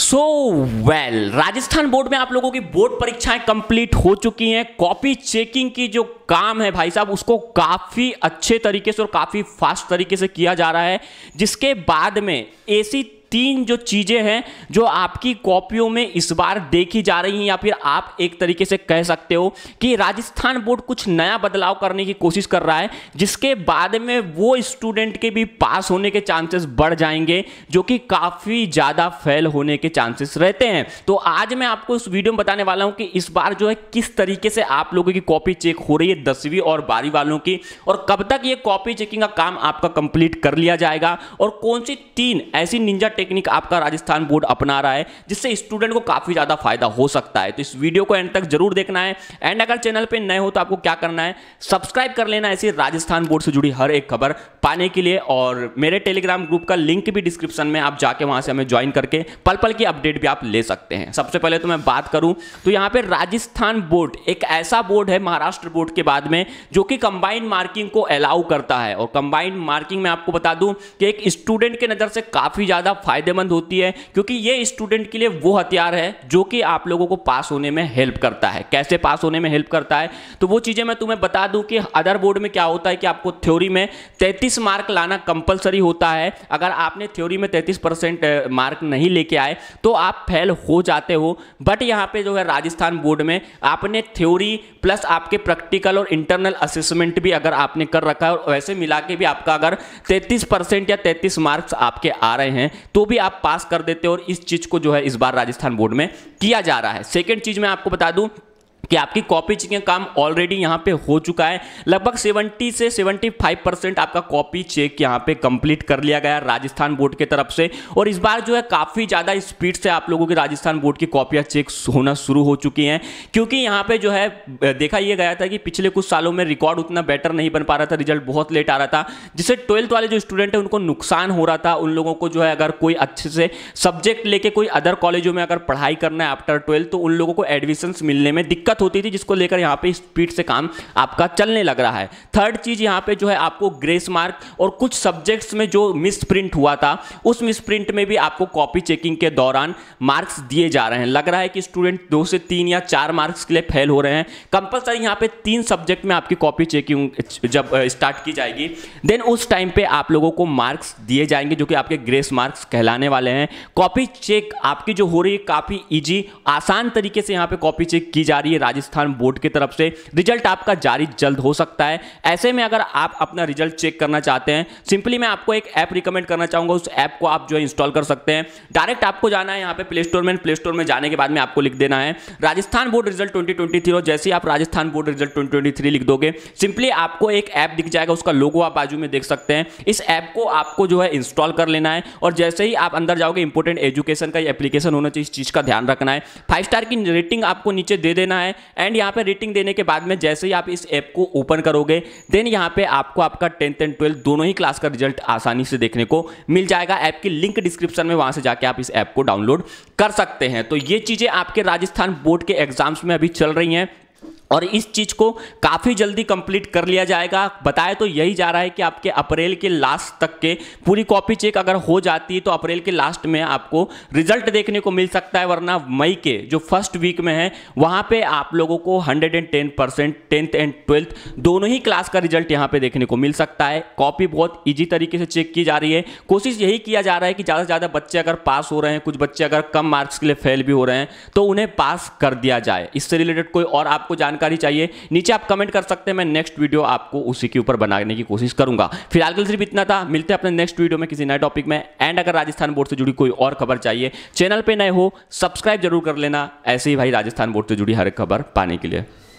so well Rajasthan board में आप लोगों की बोर्ड परीक्षाएं कंप्लीट हो चुकी हैं कॉपी चेकिंग की जो काम है भाई साहब उसको काफ़ी अच्छे तरीके से और काफ़ी फास्ट तरीके से किया जा रहा है जिसके बाद में एसी तीन जो चीज़ें हैं जो आपकी कॉपियों में इस बार देखी जा रही हैं या फिर आप एक तरीके से कह सकते हो कि राजस्थान बोर्ड कुछ नया बदलाव करने की कोशिश कर रहा है जिसके बाद में वो स्टूडेंट के भी पास होने के चांसेस बढ़ जाएंगे जो कि काफ़ी ज़्यादा फेल होने के चांसेस रहते हैं तो आज मैं आपको इस वीडियो में बताने वाला हूँ कि इस बार जो है किस तरीके से आप लोगों की कॉपी चेक हो रही है दसवीं और बारहवीं वालों की और कब तक ये कॉपी चेकिंग का काम आपका कंप्लीट कर लिया जाएगा और कौन सी तीन ऐसी निंजा टेक्निक आपका राजस्थान बोर्ड अपना रहा है जिससे स्टूडेंट को काफ़ी ज़्यादा फायदा हो सकता है तो इस वीडियो को एंड तक जरूर देखना है एंड अगर चैनल पर नए हो तो आपको क्या करना है सब्सक्राइब कर लेना ऐसी राजस्थान बोर्ड से जुड़ी हर एक खबर पाने के लिए और मेरे टेलीग्राम ग्रुप का लिंक भी डिस्क्रिप्शन में आप जाके वहां से हमें ज्वाइन करके पल पल की अपडेट भी आप ले सकते हैं सबसे पहले तो मैं बात करूं तो यहां पर राजस्थान बोर्ड एक ऐसा बोर्ड है महाराष्ट्र बोर्ड के बाद में जो कि कंबाइंड मार्किंग को अलाउ करता है और कंबाइंड मार्किंग में आपको बता दूं कि एक स्टूडेंट के नज़र से काफ़ी ज़्यादा फ़ायदेमंद होती है क्योंकि ये स्टूडेंट के लिए वो हथियार है जो कि आप लोगों को पास होने में हेल्प करता है कैसे पास होने में हेल्प करता है तो वो चीज़ें मैं तुम्हें बता दूं कि अदर बोर्ड में क्या होता है कि आपको थ्योरी में 33 मार्क लाना कंपलसरी होता है अगर आपने थ्योरी में 33 परसेंट मार्क नहीं लेके आए तो आप फेल हो जाते हो बट यहाँ पे जो है राजस्थान बोर्ड में आपने थ्योरी प्लस आपके प्रैक्टिकल और इंटरनल असेसमेंट भी अगर आपने कर रखा है और वैसे मिला के भी आपका अगर तैंतीस या तैंतीस मार्क्स आपके आ रहे हैं तो तो भी आप पास कर देते हो और इस चीज़ को जो है इस बार राजस्थान बोर्ड में किया जा रहा है सेकेंड चीज़ मैं आपको बता दूं कि आपकी कॉपी चेकिंग काम ऑलरेडी यहां पे हो चुका है लगभग 70 से 75 परसेंट आपका कॉपी चेक यहाँ पे कंप्लीट कर लिया गया राजस्थान बोर्ड की तरफ से और इस बार जो है काफ़ी ज़्यादा स्पीड से आप लोगों की राजस्थान बोर्ड की कॉपियां चेक होना शुरू हो चुकी हैं क्योंकि यहां पर जो है देखा यह गया था कि पिछले कुछ सालों में रिकॉर्ड उतना बेटर नहीं बन पा रहा था रिजल्ट बहुत लेट आ रहा था जिससे ट्वेल्थ वाले जो स्टूडेंट है उनको नुकसान हो रहा था उन लोगों को जो है अगर कोई अच्छे से सब्जेक्ट लेके कोई अदर कॉलेजों में अगर पढ़ाई करना है आफ्टर ट्वेल्थ तो उन लोगों को एडमिशन मिलने में दिक्कत दिक्कत होती थी जिसको लेकर यहाँ पे स्पीड से काम आपका चलने लग रहा है थर्ड चीज़ यहाँ पे जो है आपको ग्रेस मार्क और कुछ सब्जेक्ट्स में जो मिस प्रिंट हुआ था उस मिस प्रिंट में भी आपको कॉपी चेकिंग के दौरान मार्क्स दिए जा रहे हैं लग रहा है कि स्टूडेंट दो से तीन या चार मार्क्स के लिए फेल हो रहे हैं कंपलसरी यहाँ पे तीन सब्जेक्ट में आपकी कॉपी चेकिंग जब स्टार्ट की जाएगी देन उस टाइम पे आप लोगों को मार्क्स दिए जाएंगे जो कि आपके ग्रेस मार्क्स कहलाने वाले हैं कॉपी चेक आपकी जो हो रही है काफ़ी ईजी आसान तरीके से यहाँ पे कॉपी चेक की जा रही है राजस्थान बोर्ड की तरफ से रिजल्ट आपका जारी जल्द हो सकता है ऐसे में अगर आप अपना रिजल्ट चेक करना चाहते हैं सिंपली मैं आपको एक ऐप रिकमेंड करना चाहूंगा उस ऐप को आप जो है इंस्टॉल कर सकते हैं डायरेक्ट आपको जाना है यहाँ पे प्ले स्टोर में प्ले स्टोर में जाने के बाद में आपको लिख देना है राजस्थान बोर्ड रिजल्ट ट्वेंटी और जैसे ही आप राजस्थान बोर्ड रिजल्ट ट्वेंटी लिख दोगे सिंपली आपको एक ऐप दिख जाएगा उसका लोगो आप बाजू में देख सकते हैं इस ऐप को आपको जो है इंस्टॉल कर लेना है और जैसे ही आप अंदर जाओगे इंपोर्टेंट एजुकेशन का एप्लीकेशन होना चाहिए इस चीज़ का ध्यान रखना है फाइव स्टार की रेटिंग आपको नीचे दे देना है है एंड यहाँ पे रेटिंग देने के बाद में जैसे ही आप इस ऐप को ओपन करोगे देन यहाँ पे आपको आपका टेंथ एंड ट्वेल्थ दोनों ही क्लास का रिजल्ट आसानी से देखने को मिल जाएगा ऐप की लिंक डिस्क्रिप्शन में वहाँ से जाके आप इस ऐप को डाउनलोड कर सकते हैं तो ये चीज़ें आपके राजस्थान बोर्ड के एग्जाम्स में अभी चल रही हैं और इस चीज़ को काफ़ी जल्दी कंप्लीट कर लिया जाएगा बताया तो यही जा रहा है कि आपके अप्रैल के लास्ट तक के पूरी कॉपी चेक अगर हो जाती है तो अप्रैल के लास्ट में आपको रिजल्ट देखने को मिल सकता है वरना मई के जो फर्स्ट वीक में है वहाँ पे आप लोगों को 110 परसेंट टेंथ एंड ट्वेल्थ दोनों ही क्लास का रिजल्ट यहाँ पे देखने को मिल सकता है कॉपी बहुत ईजी तरीके से चेक की जा रही है कोशिश यही किया जा रहा है कि ज़्यादा से ज़्यादा बच्चे अगर पास हो रहे हैं कुछ बच्चे अगर कम मार्क्स के लिए फेल भी हो रहे हैं तो उन्हें पास कर दिया जाए इससे रिलेटेड कोई और आपको जानकारी जानकारी चाहिए नीचे आप कमेंट कर सकते हैं मैं नेक्स्ट वीडियो आपको उसी के ऊपर बनाने की कोशिश करूंगा फिलहाल के सिर्फ इतना था मिलते हैं अपने नेक्स्ट वीडियो में किसी नए टॉपिक में एंड अगर राजस्थान बोर्ड से जुड़ी कोई और खबर चाहिए चैनल पर नए हो सब्सक्राइब जरूर कर लेना ऐसे ही भाई राजस्थान बोर्ड से जुड़ी हर खबर पाने के लिए